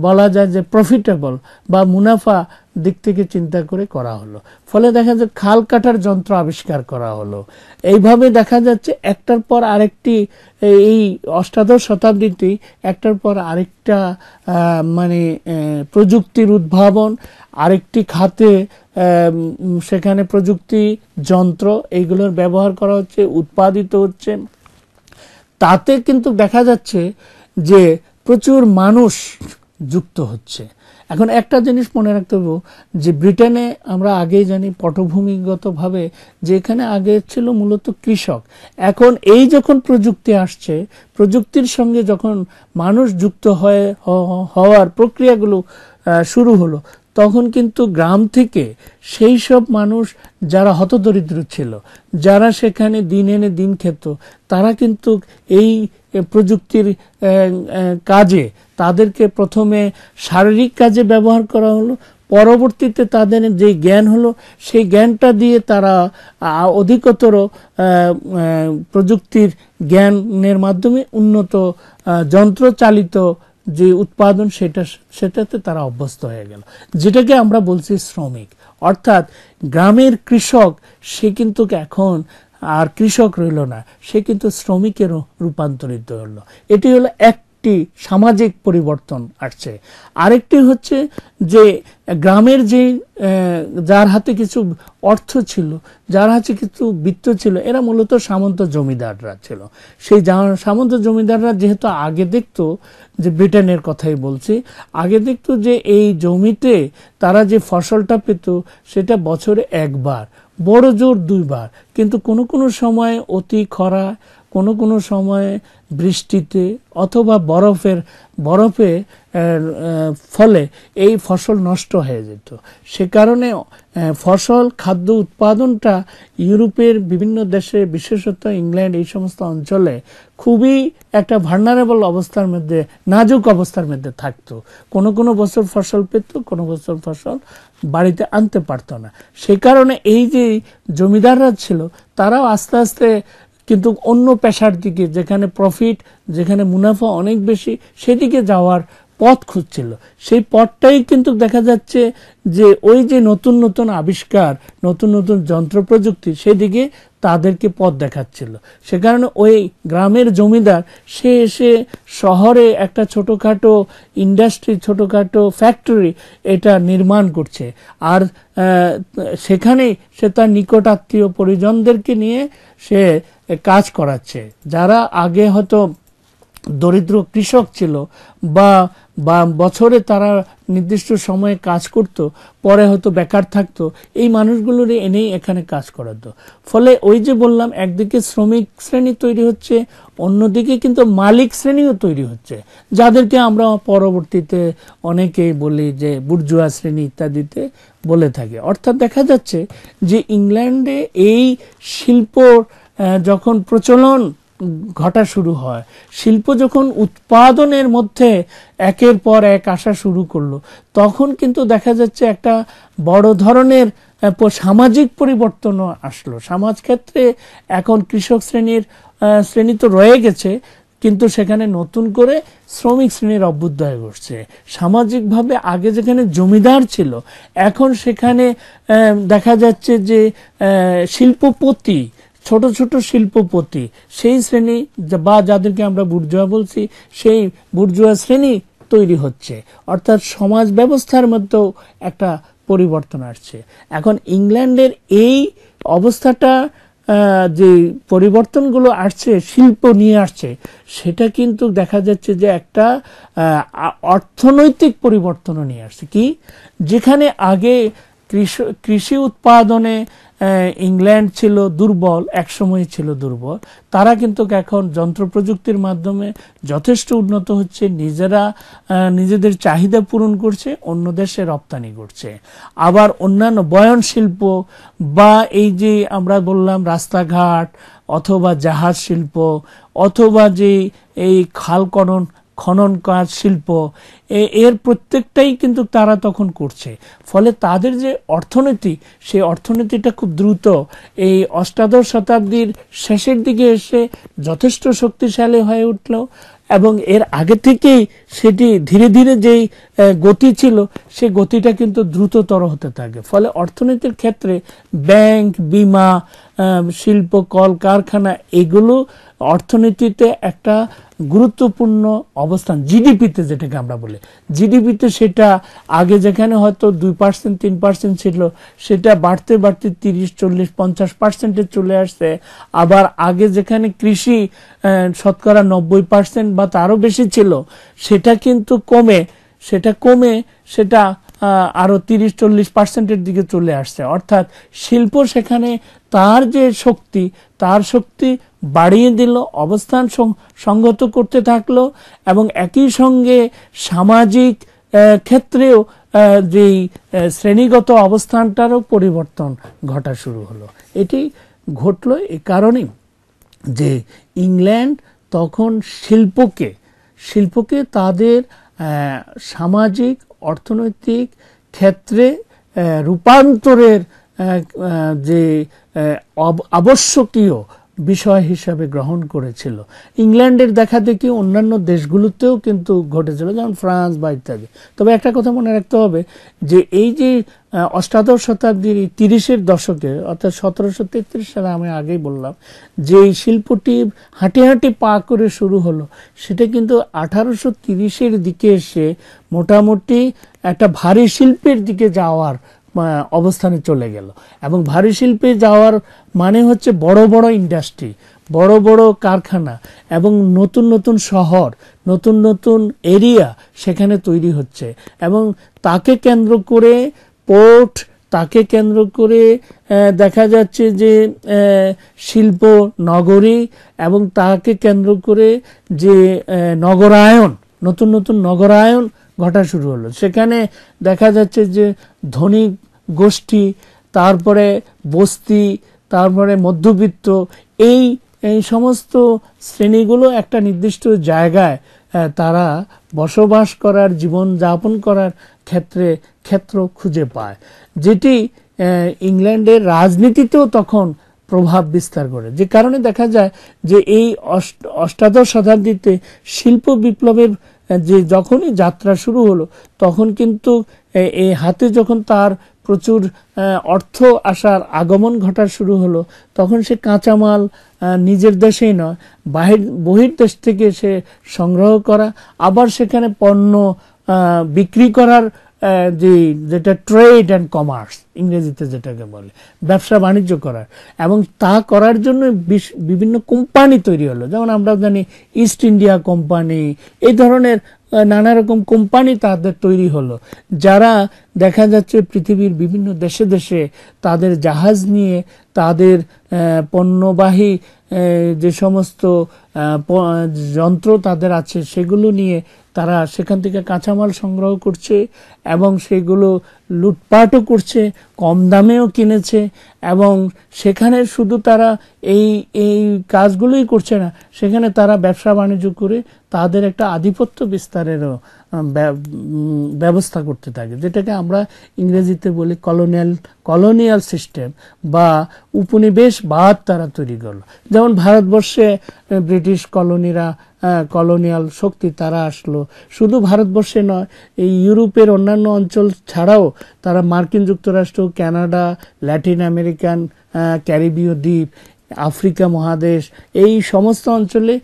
বলা যায় যে প্রফিটেবল বা মুনাফা দিক থেকে চিন্তা করে করা হলো ফলে দেখা যায় খাল কাটার যন্ত্র আবিষ্কার করা হলো এইভাবে দেখা যাচ্ছে একটার পর আরেকটি এই অষ্টাদশ শতাব্দীতে একটার পর আরেকটা মানে প্রযুক্তির উদ্ভাবন আরেকটি খাতে সেখানে প্রযুক্তি যন্ত্র এইগুলোর ব্যবহার করা হচ্ছে উৎপাদিত হচ্ছে তাতে কিন্তু দেখা যাচ্ছে যে প্রচুর মানুষ যুক্ত হচ্ছে এখন একটা জিনিস মনে রাখতে হবে যে ব্রিটেনে আমরা আগেই জানি পটভূমিগতভাবে যেখানে আগে ছিল মূলত কৃষক এখন এই যখন প্রযুক্তি আসছে প্রযুক্তির সঙ্গে যখন মানুষ যুক্ত হয়ে হওয়ার প্রক্রিয়াগুলো শুরু হলো তখন কিন্তু গ্রাম থেকে সেই সব মানুষ যারা হতদরিদ্র ছিল যারা সেখানে দিন এনে দিন খেত তারা কিন্তু এই প্রযুক্তির কাজে তাদেরকে প্রথমে শারীরিক কাজে ব্যবহার করা হলো পরবর্তীতে তাদের যে জ্ঞান হলো সেই জ্ঞানটা দিয়ে তারা অধিকতর প্রযুক্তির জ্ঞানের মাধ্যমে উন্নত যন্ত্র চালিত যে উৎপাদন সেটা সেটাতে তারা অভ্যস্ত হয়ে গেল যেটাকে আমরা বলছি শ্রমিক অর্থাৎ গ্রামের কৃষক সে কিন্তু এখন আর কৃষক রইল না সে কিন্তু শ্রমিকেরও রূপান্তরিত হলো এটি হলো এক একটি সামাজিক পরিবর্তন আসছে আরেকটি হচ্ছে যে গ্রামের যে যার হাতে কিছু অর্থ ছিল যার হাতে কিছু বৃত্ত ছিল এরা মূলত সামন্ত জমিদাররা ছিল সেই সামন্ত জমিদাররা যেহেতু আগে দেখত যে ব্রিটেনের কথাই বলছি আগে দেখত যে এই জমিতে তারা যে ফসলটা পেত সেটা বছরে একবার বড় জোর দুইবার কিন্তু কোনো কোনো সময় অতি খরা কোনো কোনো সময়ে বৃষ্টিতে অথবা বরফের বরফে ফলে এই ফসল নষ্ট হয়ে যেত সে কারণে ফসল খাদ্য উৎপাদনটা ইউরোপের বিভিন্ন দেশে বিশেষত ইংল্যান্ড এই সমস্ত অঞ্চলে খুবই একটা ভার্নারেবল অবস্থার মধ্যে নাজুক অবস্থার মধ্যে থাকতো কোনো কোনো বছর ফসল পেত কোনো বছর ফসল বাড়িতে আনতে পারত না সে কারণে এই যে জমিদাররা ছিল তারাও আস্তে আস্তে কিন্তু অন্য পেশার দিকে যেখানে প্রফিট যেখানে মুনাফা অনেক বেশি সেদিকে যাওয়ার পথ খুঁজছিল সেই পথটাই কিন্তু দেখা যাচ্ছে যে ওই যে নতুন নতুন আবিষ্কার নতুন নতুন যন্ত্র প্রযুক্তি সেদিকে তাদেরকে পথ দেখাচ্ছিল সে কারণে ওই গ্রামের জমিদার সে এসে শহরে একটা ছোটোখাটো ইন্ডাস্ট্রি ছোটোখাটো ফ্যাক্টরি এটা নির্মাণ করছে আর সেখানে সে তার নিকট আত্মীয় পরিজনদেরকে নিয়ে সে কাজ করাচ্ছে যারা আগে হয়তো দরিদ্র কৃষক ছিল বা বা বছরে তারা নির্দিষ্ট সময়ে কাজ করত পরে হয়তো বেকার থাকতো এই মানুষগুলোর এনেই এখানে কাজ করাতো ফলে ওই যে বললাম একদিকে শ্রমিক শ্রেণী তৈরি হচ্ছে অন্যদিকে কিন্তু মালিক শ্রেণীও তৈরি হচ্ছে যাদেরকে আমরা পরবর্তীতে অনেকেই বলি যে বুর্জুয়া শ্রেণী ইত্যাদিতে বলে থাকে অর্থাৎ দেখা যাচ্ছে যে ইংল্যান্ডে এই শিল্প যখন প্রচলন ঘটা শুরু হয় শিল্প যখন উৎপাদনের মধ্যে একের পর এক আসা শুরু করলো তখন কিন্তু দেখা যাচ্ছে একটা বড় ধরনের সামাজিক পরিবর্তনও আসলো সমাজ ক্ষেত্রে এখন কৃষক শ্রেণীর শ্রেণী তো রয়ে গেছে কিন্তু সেখানে নতুন করে শ্রমিক শ্রেণীর অভ্যুদয় ঘটছে সামাজিকভাবে আগে যেখানে জমিদার ছিল এখন সেখানে দেখা যাচ্ছে যে শিল্পপতি ছোট ছোট শিল্পপতি সেই শ্রেণী বা যাদেরকে আমরা বুর্জোয়া বলছি সেই বুর্জোয়া শ্রেণী তৈরি হচ্ছে অর্থাৎ সমাজ ব্যবস্থার মধ্যেও একটা পরিবর্তন আসছে এখন ইংল্যান্ডের এই অবস্থাটা যে পরিবর্তনগুলো আসছে শিল্প নিয়ে আসছে সেটা কিন্তু দেখা যাচ্ছে যে একটা অর্থনৈতিক পরিবর্তনও নিয়ে আসছে কি যেখানে আগে কৃষি উৎপাদনে ইংল্যান্ড ছিল দুর্বল একসময় ছিল দুর্বল তারা কিন্তু এখন যন্ত্র প্রযুক্তির মাধ্যমে যথেষ্ট উন্নত হচ্ছে নিজেরা নিজেদের চাহিদা পূরণ করছে অন্য দেশে রপ্তানি করছে আবার অন্যান্য বয়ন শিল্প বা এই যে আমরা বললাম রাস্তাঘাট অথবা জাহাজ শিল্প অথবা যে এই খাল খনন খনন কাজ শিল্প এর প্রত্যেকটাই কিন্তু তারা তখন করছে ফলে তাদের যে অর্থনীতি সেই অর্থনীতিটা খুব দ্রুত এই অষ্টাদশ শতাব্দীর শেষের দিকে এসে যথেষ্ট শক্তিশালী হয়ে উঠল এবং এর আগে থেকেই সেটি ধীরে ধীরে যেই গতি ছিল সে গতিটা কিন্তু দ্রুততর হতে থাকে ফলে অর্থনীতির ক্ষেত্রে ব্যাংক বিমা শিল্প কল কারখানা এগুলো অর্থনীতিতে একটা গুরুত্বপূর্ণ অবস্থান জিডিপিতে যেটাকে আমরা বলি জিডিপিতে সেটা আগে যেখানে হয়তো দুই পার্সেন্ট তিন পার্সেন্ট ছিল সেটা বাড়তে বাড়তে তিরিশ চল্লিশ পঞ্চাশ পার্সেন্টে চলে আসছে আবার আগে যেখানে কৃষি শতকরা নব্বই পার্সেন্ট বা তারও বেশি ছিল সেটা কিন্তু কমে সেটা কমে সেটা আরও তিরিশ চল্লিশ পার্সেন্টের দিকে চলে আসছে অর্থাৎ শিল্প সেখানে তার যে শক্তি তার শক্তি বাড়িয়ে দিল অবস্থান সংগত করতে থাকলো এবং একই সঙ্গে সামাজিক ক্ষেত্রেও যেই শ্রেণীগত অবস্থানটারও পরিবর্তন ঘটা শুরু হলো এটি ঘটল এ কারণে যে ইংল্যান্ড তখন শিল্পকে শিল্পকে তাদের সামাজিক অর্থনৈতিক ক্ষেত্রে রূপান্তরের যে আবশ্যকীয় বিষয় হিসাবে গ্রহণ করেছিল ইংল্যান্ডের দেখা দেখি অন্যান্য দেশগুলোতেও কিন্তু ঘটেছিল যেমন ফ্রান্স বা ইত্যাদি তবে একটা কথা মনে রাখতে হবে যে এই যে অষ্টাদশ শতাব্দীর এই তিরিশের দশকে অর্থাৎ সতেরোশো তেত্রিশ সালে আমি আগেই বললাম যে এই শিল্পটি হাঁটি হাঁটি পা করে শুরু হলো সেটা কিন্তু আঠারোশো তিরিশের দিকে এসে মোটামুটি একটা ভারী শিল্পের দিকে যাওয়ার অবস্থানে চলে গেল এবং ভারী শিল্পে যাওয়ার মানে হচ্ছে বড় বড় ইন্ডাস্ট্রি বড় বড় কারখানা এবং নতুন নতুন শহর নতুন নতুন এরিয়া সেখানে তৈরি হচ্ছে এবং তাকে কেন্দ্র করে পোর্ট তাকে কেন্দ্র করে দেখা যাচ্ছে যে শিল্প নগরী এবং তাকে কেন্দ্র করে যে নগরায়ন নতুন নতুন নগরায়ন ঘটা শুরু হলো সেখানে দেখা যাচ্ছে যে ধনী গোষ্ঠী তারপরে বস্তি তারপরে মধ্যবিত্ত এই এই সমস্ত শ্রেণীগুলো একটা নির্দিষ্ট জায়গায় তারা বসবাস করার জীবন যাপন করার ক্ষেত্রে ক্ষেত্র খুঁজে পায় যেটি ইংল্যান্ডের রাজনীতিতেও তখন প্রভাব বিস্তার করে যে কারণে দেখা যায় যে এই অষ্টাদশ শতাব্দীতে শিল্প বিপ্লবের যে যখনই যাত্রা শুরু হলো তখন কিন্তু এই হাতে যখন তার প্রচুর অর্থ আসার আগমন ঘটা শুরু হলো তখন সে কাঁচামাল নিজের দেশেই নয় বাহির বহির দেশ থেকে সে সংগ্রহ করা আবার সেখানে পণ্য বিক্রি করার যে যেটা ট্রেড অ্যান্ড কমার্স ইংরেজিতে যেটাকে বলে ব্যবসা বাণিজ্য করার এবং তা করার জন্য বিভিন্ন কোম্পানি তৈরি হলো যেমন আমরা জানি ইস্ট ইন্ডিয়া কোম্পানি এই ধরনের নানা রকম কোম্পানি তাদের তৈরি হলো যারা দেখা যাচ্ছে পৃথিবীর বিভিন্ন দেশে দেশে তাদের জাহাজ নিয়ে তাদের পণ্যবাহী যে সমস্ত যন্ত্র তাদের আছে সেগুলো নিয়ে তারা সেখান থেকে কাঁচামাল সংগ্রহ করছে এবং সেগুলো লুটপাটও করছে কম দামেও কিনেছে এবং সেখানে শুধু তারা এই এই কাজগুলোই করছে না সেখানে তারা ব্যবসা বাণিজ্য করে তাদের একটা আধিপত্য বিস্তারেরও ব্যবস্থা করতে থাকে যেটাকে আমরা ইংরেজিতে বলি কলোনিয়াল কলোনিয়াল সিস্টেম বা উপনিবেশবাদ তারা তৈরি করলো যেমন ভারতবর্ষে ব্রিটিশ কলোনিরা কলোনিয়াল শক্তি তারা আসলো শুধু ভারতবর্ষে নয় এই ইউরোপের অন্যান্য অন্যান্য অঞ্চল ছাড়াও তারা মার্কিন যুক্তরাষ্ট্র কানাডা ল্যাটিন আমেরিকান ক্যারিবীয় দ্বীপ আফ্রিকা মহাদেশ এই সমস্ত অঞ্চলে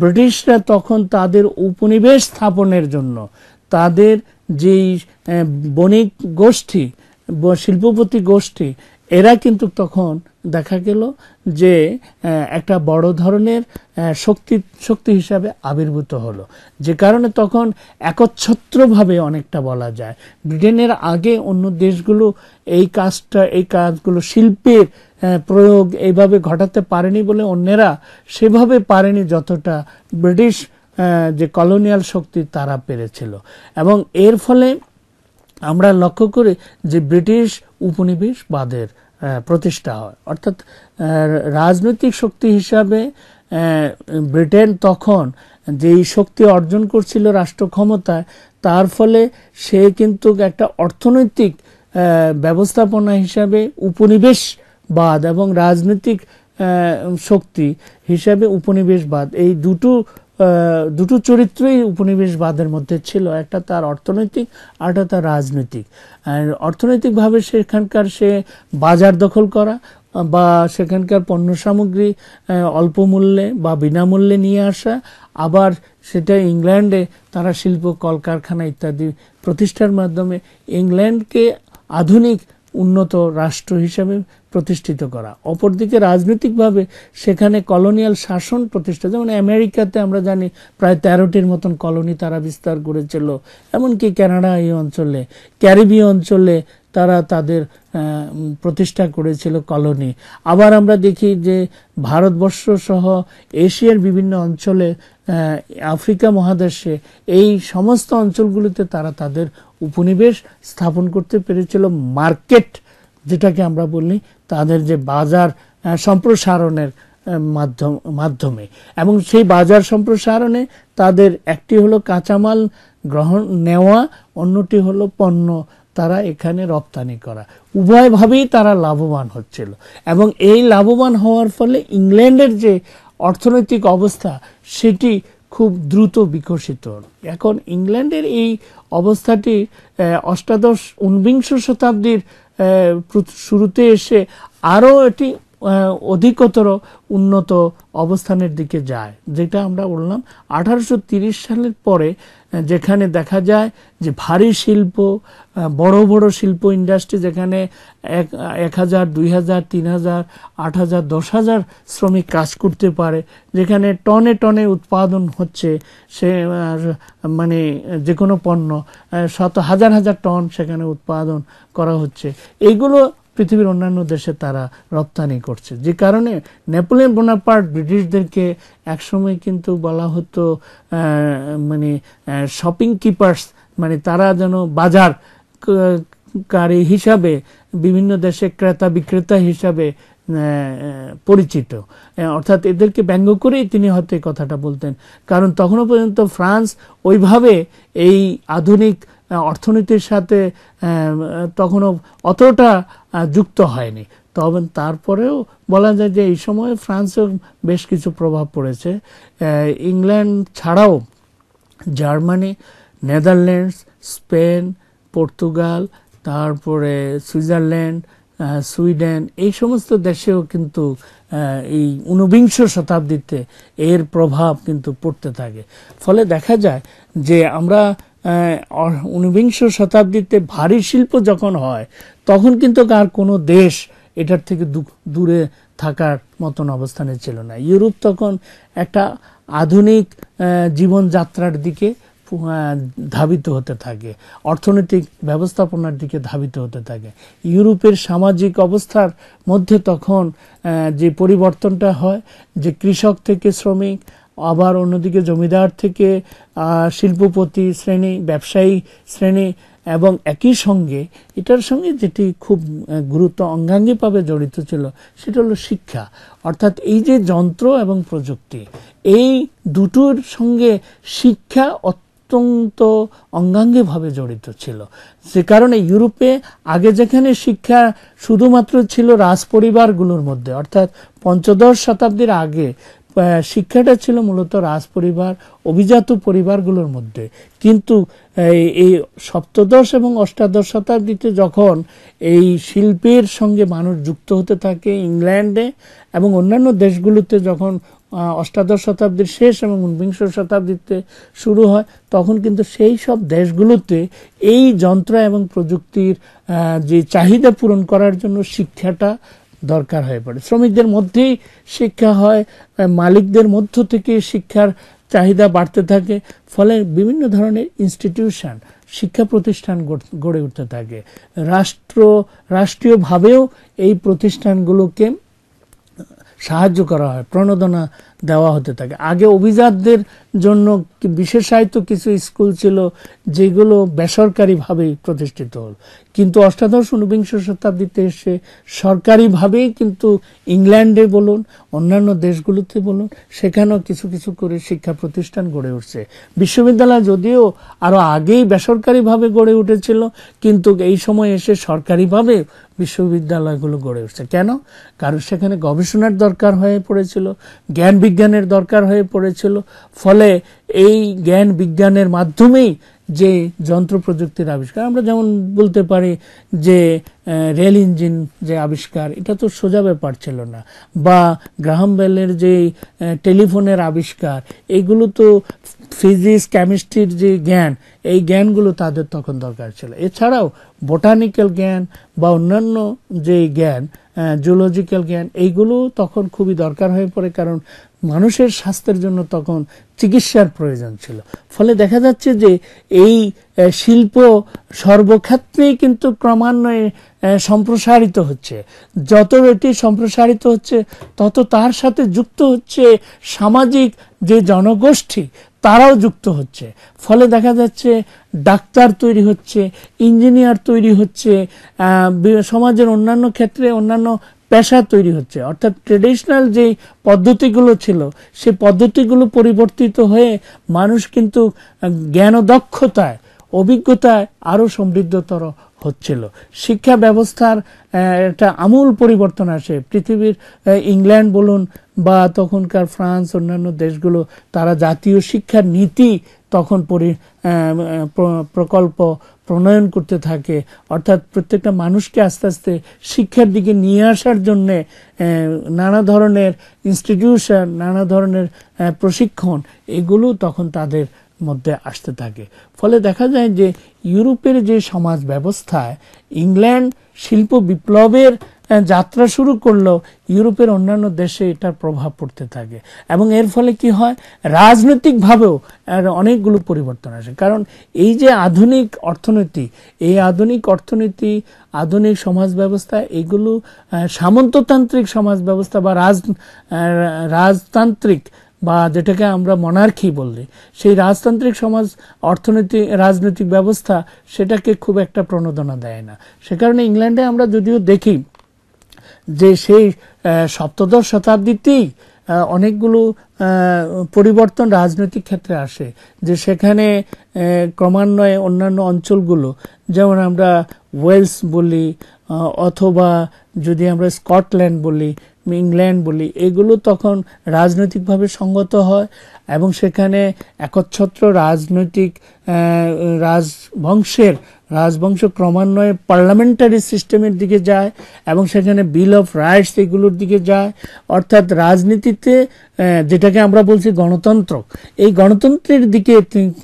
ব্রিটিশরা তখন তাদের উপনিবেশ স্থাপনের জন্য তাদের যেই বণিক গোষ্ঠী শিল্পপতি গোষ্ঠী এরা কিন্তু তখন দেখা গেল যে একটা বড় ধরনের শক্তি শক্তি হিসাবে আবির্ভূত হলো যে কারণে তখন একচ্ছত্রভাবে অনেকটা বলা যায় ব্রিটেনের আগে অন্য দেশগুলো এই কাজটা এই কাজগুলো শিল্পের প্রয়োগ এইভাবে ঘটাতে পারেনি বলে অন্যেরা সেভাবে পারেনি যতটা ব্রিটিশ যে কলোনিয়াল শক্তি তারা পেরেছিল এবং এর ফলে আমরা লক্ষ্য করি যে ব্রিটিশ উপনিবেশবাদের প্রতিষ্ঠা হয় অর্থাৎ রাজনৈতিক শক্তি হিসাবে ব্রিটেন তখন যেই শক্তি অর্জন করছিল রাষ্ট্র ক্ষমতায় তার ফলে সে কিন্তু একটা অর্থনৈতিক ব্যবস্থাপনা হিসাবে উপনিবেশবাদ এবং রাজনৈতিক শক্তি হিসাবে উপনিবেশবাদ এই দুটো দুটো চরিত্রই উপনিবেশবাদের মধ্যে ছিল একটা তার অর্থনৈতিক আরটা তার রাজনৈতিক অর্থনৈতিকভাবে সেখানকার সে বাজার দখল করা বা সেখানকার পণ্য সামগ্রী অল্প মূল্যে বা বিনামূল্যে নিয়ে আসা আবার সেটা ইংল্যান্ডে তারা শিল্প কলকারখানা ইত্যাদি প্রতিষ্ঠার মাধ্যমে ইংল্যান্ডকে আধুনিক উন্নত রাষ্ট্র হিসাবে প্রতিষ্ঠিত করা অপরদিকে রাজনৈতিকভাবে সেখানে কলোনিয়াল শাসন প্রতিষ্ঠা যেমন আমেরিকাতে আমরা জানি প্রায় তেরোটির মতন কলোনি তারা বিস্তার করেছিল এমনকি ক্যানাডা এই অঞ্চলে ক্যারিবীয় অঞ্চলে তারা তাদের প্রতিষ্ঠা করেছিল কলোনি আবার আমরা দেখি যে ভারতবর্ষ সহ এশিয়ার বিভিন্ন অঞ্চলে আফ্রিকা মহাদেশে এই সমস্ত অঞ্চলগুলিতে তারা তাদের উপনিবেশ স্থাপন করতে পেরেছিল মার্কেট যেটাকে আমরা বলি তাদের যে বাজার সম্প্রসারণের মাধ্যম মাধ্যমে এবং সেই বাজার সম্প্রসারণে তাদের একটি হলো কাঁচামাল গ্রহণ নেওয়া অন্যটি হলো পণ্য তারা এখানে রপ্তানি করা উভয়ভাবেই তারা লাভবান হচ্ছিল এবং এই লাভবান হওয়ার ফলে ইংল্যান্ডের যে অর্থনৈতিক অবস্থা সেটি খুব দ্রুত বিকশিত এখন ইংল্যান্ডের এই অবস্থাটি অষ্টাদশ ঊনবিংশ শতাব্দীর শুরুতে এসে আরও এটি অধিকতর উন্নত অবস্থানের দিকে যায় যেটা আমরা বললাম আঠারোশো সালের পরে যেখানে দেখা যায় যে ভারী শিল্প বড় বড় শিল্প ইন্ডাস্ট্রি যেখানে এক এক হাজার দুই হাজার তিন হাজার আট হাজার দশ হাজার শ্রমিক কাজ করতে পারে যেখানে টনে টনে উৎপাদন হচ্ছে সে মানে যে কোনো পণ্য শত হাজার হাজার টন সেখানে উৎপাদন করা হচ্ছে এইগুলো পৃথিবীর অন্যান্য দেশে তারা রপ্তানি করছে যে কারণে নেপোলিয়ন বোনাপার্ট ব্রিটিশদেরকে একসময় কিন্তু বলা হতো মানে শপিং কিপার্স মানে তারা যেন বাজার কারী হিসাবে বিভিন্ন দেশে ক্রেতা বিক্রেতা হিসাবে পরিচিত অর্থাৎ এদেরকে ব্যঙ্গ করেই তিনি হয়তো এই কথাটা বলতেন কারণ তখনও পর্যন্ত ফ্রান্স ওইভাবে এই আধুনিক অর্থনীতির সাথে তখনও অতটা যুক্ত হয়নি তবে তারপরেও বলা যায় যে এই সময়ে ফ্রান্সের বেশ কিছু প্রভাব পড়েছে ইংল্যান্ড ছাড়াও জার্মানি নেদারল্যান্ডস স্পেন পর্তুগাল তারপরে সুইজারল্যান্ড সুইডেন এই সমস্ত দেশেও কিন্তু এই ঊনবিংশ শতাব্দীতে এর প্রভাব কিন্তু পড়তে থাকে ফলে দেখা যায় যে আমরা ঊনবিংশ শতাব্দীতে ভারী শিল্প যখন হয় তখন কিন্তু আর কোনো দেশ এটার থেকে দূরে থাকার মতন অবস্থানে ছিল না ইউরোপ তখন একটা আধুনিক জীবনযাত্রার দিকে ধাবিত হতে থাকে অর্থনৈতিক ব্যবস্থাপনার দিকে ধাবিত হতে থাকে ইউরোপের সামাজিক অবস্থার মধ্যে তখন যে পরিবর্তনটা হয় যে কৃষক থেকে শ্রমিক আবার অন্যদিকে জমিদার থেকে শিল্পপতি শ্রেণী ব্যবসায়ী শ্রেণী এবং একই সঙ্গে এটার সঙ্গে যেটি খুব গুরুত্ব অঙ্গাঙ্গিভাবে জড়িত ছিল সেটা হলো শিক্ষা অর্থাৎ এই যে যন্ত্র এবং প্রযুক্তি এই দুটোর সঙ্গে শিক্ষা অত্যন্ত অঙ্গাঙ্গিভাবে জড়িত ছিল সে কারণে ইউরোপে আগে যেখানে শিক্ষা শুধুমাত্র ছিল রাজ পরিবারগুলোর মধ্যে অর্থাৎ পঞ্চদশ শতাব্দীর আগে শিক্ষাটা ছিল মূলত রাজ পরিবার অভিজাত পরিবারগুলোর মধ্যে কিন্তু এই সপ্তদশ এবং অষ্টাদশ শতাব্দীতে যখন এই শিল্পের সঙ্গে মানুষ যুক্ত হতে থাকে ইংল্যান্ডে এবং অন্যান্য দেশগুলোতে যখন অষ্টাদশ শতাব্দীর শেষ এবং উনবিংশ শতাব্দীতে শুরু হয় তখন কিন্তু সেই সব দেশগুলোতে এই যন্ত্র এবং প্রযুক্তির যে চাহিদা পূরণ করার জন্য শিক্ষাটা দরকার হয়ে পড়ে শ্রমিকদের মধ্যেই শিক্ষা হয় মালিকদের মধ্য থেকে শিক্ষার চাহিদা বাড়তে থাকে ফলে বিভিন্ন ধরনের ইনস্টিটিউশন শিক্ষা প্রতিষ্ঠান গড়ে উঠতে থাকে রাষ্ট্র রাষ্ট্রীয়ভাবেও এই প্রতিষ্ঠানগুলোকে সাহায্য করা হয় প্রণোদনা দেওয়া হতে থাকে আগে অভিজাতদের জন্য বিশেষায়িত কিছু স্কুল ছিল যেগুলো বেসরকারিভাবে প্রতিষ্ঠিত হল কিন্তু অষ্টাদশ ঊনবিংশ শতাব্দীতে এসে সরকারিভাবেই কিন্তু ইংল্যান্ডে বলুন অন্যান্য দেশগুলোতে বলুন সেখানেও কিছু কিছু করে শিক্ষা প্রতিষ্ঠান গড়ে উঠছে বিশ্ববিদ্যালয় যদিও আরও আগেই বেসরকারিভাবে গড়ে উঠেছিল কিন্তু এই সময় এসে সরকারিভাবে বিশ্ববিদ্যালয়গুলো গড়ে উঠছে কেন কারণ সেখানে গবেষণার দরকার হয়ে পড়েছিল জ্ঞান বিজ্ঞানের দরকার হয়ে পড়েছিল ফলে এই জ্ঞান বিজ্ঞানের মাধ্যমেই যে যন্ত্র প্রযুক্তির আবিষ্কার আমরা যেমন বলতে পারি যে রেল ইঞ্জিন যে আবিষ্কার এটা তো সোজা ব্যাপার ছিল না বা গ্রাহাম বেলের যে টেলিফোনের আবিষ্কার এগুলো তো ফিজিক্স কেমিস্ট্রির যে জ্ঞান এই জ্ঞানগুলো তাদের তখন দরকার ছিল এছাড়াও বোটানিক্যাল জ্ঞান বা অন্যান্য যে জ্ঞান জুলজিক্যাল জ্ঞান এইগুলো তখন খুবই দরকার হয়ে পড়ে কারণ মানুষের স্বাস্থ্যের জন্য তখন চিকিৎসার প্রয়োজন ছিল ফলে দেখা যাচ্ছে যে এই শিল্প সর্বক্ষেত্রেই কিন্তু ক্রমান্বয়ে সম্প্রসারিত হচ্ছে যত এটি সম্প্রসারিত হচ্ছে তত তার সাথে যুক্ত হচ্ছে সামাজিক যে জনগোষ্ঠী তারাও যুক্ত হচ্ছে ফলে দেখা যাচ্ছে ডাক্তার তৈরি হচ্ছে ইঞ্জিনিয়ার তৈরি হচ্ছে সমাজের অন্যান্য ক্ষেত্রে অন্যান্য পেশা তৈরি হচ্ছে অর্থাৎ ট্রেডিশনাল যে পদ্ধতিগুলো ছিল সে পদ্ধতিগুলো পরিবর্তিত হয়ে মানুষ কিন্তু জ্ঞান দক্ষতায় অভিজ্ঞতায় আরও সমৃদ্ধতর হচ্ছিল শিক্ষা ব্যবস্থার একটা আমূল পরিবর্তন আসে পৃথিবীর ইংল্যান্ড বলুন বা তখনকার ফ্রান্স অন্যান্য দেশগুলো তারা জাতীয় শিক্ষার নীতি তখন পরি প্রকল্প প্রণয়ন করতে থাকে অর্থাৎ প্রত্যেকটা মানুষকে আস্তে আস্তে শিক্ষার দিকে নিয়ে আসার জন্যে নানা ধরনের ইনস্টিটিউশন নানা ধরনের প্রশিক্ষণ এগুলো তখন তাদের মধ্যে আসতে থাকে ফলে দেখা যায় যে ইউরোপের যে সমাজ ব্যবস্থায় ইংল্যান্ড শিল্প বিপ্লবের যাত্রা শুরু করলো ইউরোপের অন্যান্য দেশে এটার প্রভাব পড়তে থাকে এবং এর ফলে কি হয় রাজনৈতিকভাবেও অনেকগুলো পরিবর্তন আসে কারণ এই যে আধুনিক অর্থনীতি এই আধুনিক অর্থনীতি আধুনিক সমাজ ব্যবস্থা এগুলো সামন্ততান্ত্রিক সমাজ ব্যবস্থা বা রাজ রাজতান্ত্রিক বা যেটাকে আমরা মনার্কি বললি সেই রাজতান্ত্রিক সমাজ অর্থনীতি রাজনৈতিক ব্যবস্থা সেটাকে খুব একটা প্রণোদনা দেয় না সে কারণে ইংল্যান্ডে আমরা যদিও দেখি যে সেই সপ্তদশ শতাব্দীতেই অনেকগুলো পরিবর্তন রাজনৈতিক ক্ষেত্রে আসে যে সেখানে ক্রমান্বয়ে অন্যান্য অঞ্চলগুলো যেমন আমরা ওয়েলস বলি অথবা যদি আমরা স্কটল্যান্ড বলি ইংল্যান্ড বলি এগুলো তখন রাজনৈতিকভাবে সঙ্গত হয় এবং সেখানে একচ্ছত্র রাজনৈতিক রাজবংশের রাজবংশ ক্রমান্বয়ে পার্লামেন্টারি সিস্টেমের দিকে যায় এবং সেখানে বিল অফ রাইটস এগুলোর দিকে যায় অর্থাৎ রাজনীতিতে যেটাকে আমরা বলছি গণতন্ত্র এই গণতন্ত্রের দিকে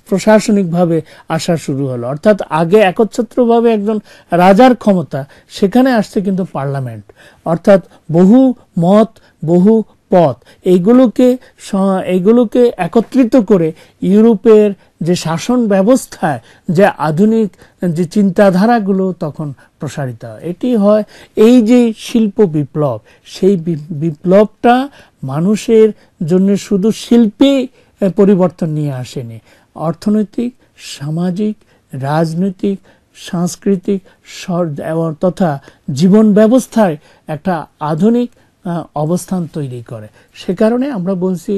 প্রশাসনিকভাবে আসা শুরু হলো অর্থাৎ আগে একচ্ছত্রভাবে একজন রাজার ক্ষমতা সেখানে আসছে কিন্তু পার্লামেন্ট অর্থাৎ বহু মত বহু পথ এইগুলোকে এইগুলোকে একত্রিত করে ইউরোপের যে শাসন ব্যবস্থায় যে আধুনিক যে চিন্তাধারাগুলো তখন প্রসারিত হয় এটি হয় এই যে শিল্প বিপ্লব সেই বিপ্লবটা মানুষের জন্য শুধু শিল্পে পরিবর্তন নিয়ে আসেনি অর্থনৈতিক সামাজিক রাজনৈতিক সাংস্কৃতিক তথা জীবন ব্যবস্থায় একটা আধুনিক অবস্থান তৈরি করে সে কারণে আমরা বলছি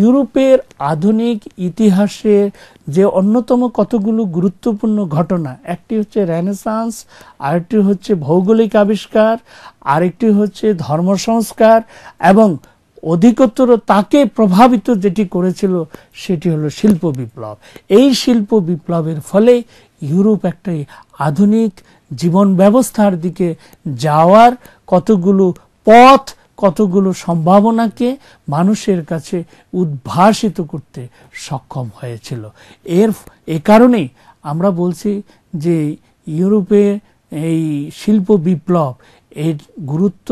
ইউরোপের আধুনিক ইতিহাসের যে অন্যতম কতগুলো গুরুত্বপূর্ণ ঘটনা একটি হচ্ছে রেনেসান্স আরেকটি হচ্ছে ভৌগোলিক আবিষ্কার আরেকটি হচ্ছে ধর্ম সংস্কার এবং অধিকতর তাকে প্রভাবিত যেটি করেছিল সেটি হলো শিল্প বিপ্লব এই শিল্প বিপ্লবের ফলে ইউরোপ একটা আধুনিক জীবন ব্যবস্থার দিকে যাওয়ার কতগুলো পথ কতগুলো সম্ভাবনাকে মানুষের কাছে উদ্ভাসিত করতে সক্ষম হয়েছিল এর এ কারণেই আমরা বলছি যে ইউরোপে এই শিল্প বিপ্লব এর গুরুত্ব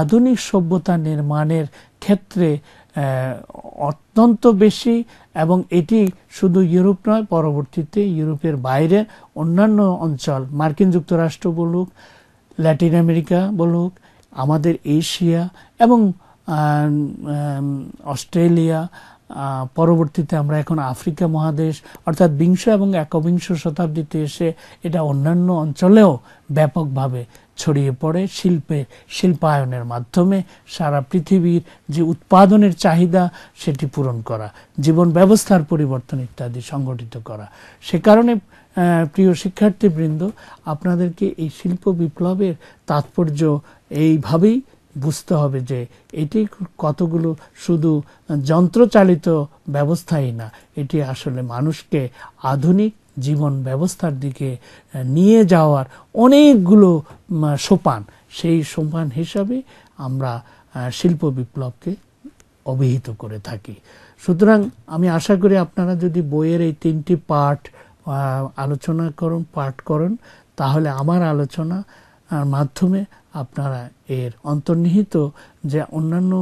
আধুনিক সভ্যতা নির্মাণের ক্ষেত্রে অত্যন্ত বেশি এবং এটি শুধু ইউরোপ নয় পরবর্তীতে ইউরোপের বাইরে অন্যান্য অঞ্চল মার্কিন যুক্তরাষ্ট্র বলুক ল্যাটিন আমেরিকা বলুক আমাদের এশিয়া এবং অস্ট্রেলিয়া পরবর্তীতে আমরা এখন আফ্রিকা মহাদেশ অর্থাৎ বিংশ এবং একবিংশ শতাব্দীতে এসে এটা অন্যান্য অঞ্চলেও ব্যাপকভাবে ছড়িয়ে পড়ে শিল্পে শিল্পায়নের মাধ্যমে সারা পৃথিবীর যে উৎপাদনের চাহিদা সেটি পূরণ করা জীবন ব্যবস্থার পরিবর্তন ইত্যাদি সংগঠিত করা সে কারণে প্রিয় শিক্ষার্থীবৃন্দ আপনাদেরকে এই শিল্প বিপ্লবের তাৎপর্য এইভাবেই বুঝতে হবে যে এটি কতগুলো শুধু যন্ত্রচালিত ব্যবস্থাই না এটি আসলে মানুষকে আধুনিক জীবন ব্যবস্থার দিকে নিয়ে যাওয়ার অনেকগুলো সোপান সেই সোপান হিসাবে আমরা শিল্প বিপ্লবকে অভিহিত করে থাকি সুতরাং আমি আশা করি আপনারা যদি বইয়ের এই তিনটি পাঠ আলোচনা করুন পাঠ করুন তাহলে আমার আলোচনা মাধ্যমে আপনারা এর অন্তর্নিহিত যে অন্যান্য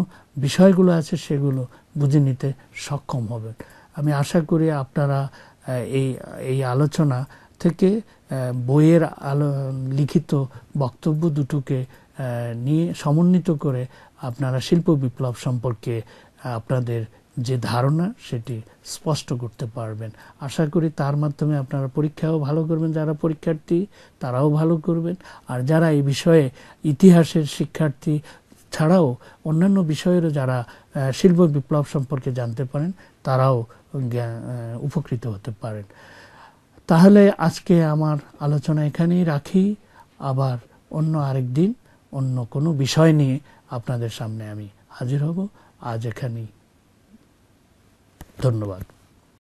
বিষয়গুলো আছে সেগুলো বুঝে নিতে সক্ষম হবেন আমি আশা করি আপনারা এই এই আলোচনা থেকে বইয়ের আলো লিখিত বক্তব্য দুটোকে নিয়ে সমন্বিত করে আপনারা শিল্প বিপ্লব সম্পর্কে আপনাদের যে ধারণা সেটি স্পষ্ট করতে পারবেন আশা করি তার মাধ্যমে আপনারা পরীক্ষাও ভালো করবেন যারা পরীক্ষার্থী তারাও ভালো করবেন আর যারা এই বিষয়ে ইতিহাসের শিক্ষার্থী ছাড়াও অন্যান্য বিষয়েরও যারা শিল্প বিপ্লব সম্পর্কে জানতে পারেন তারাও উপকৃত হতে পারেন তাহলে আজকে আমার আলোচনা এখানেই রাখি আবার অন্য আরেক দিন অন্য কোনো বিষয় নিয়ে আপনাদের সামনে আমি হাজির হব আজ এখানেই ধন্যবাদ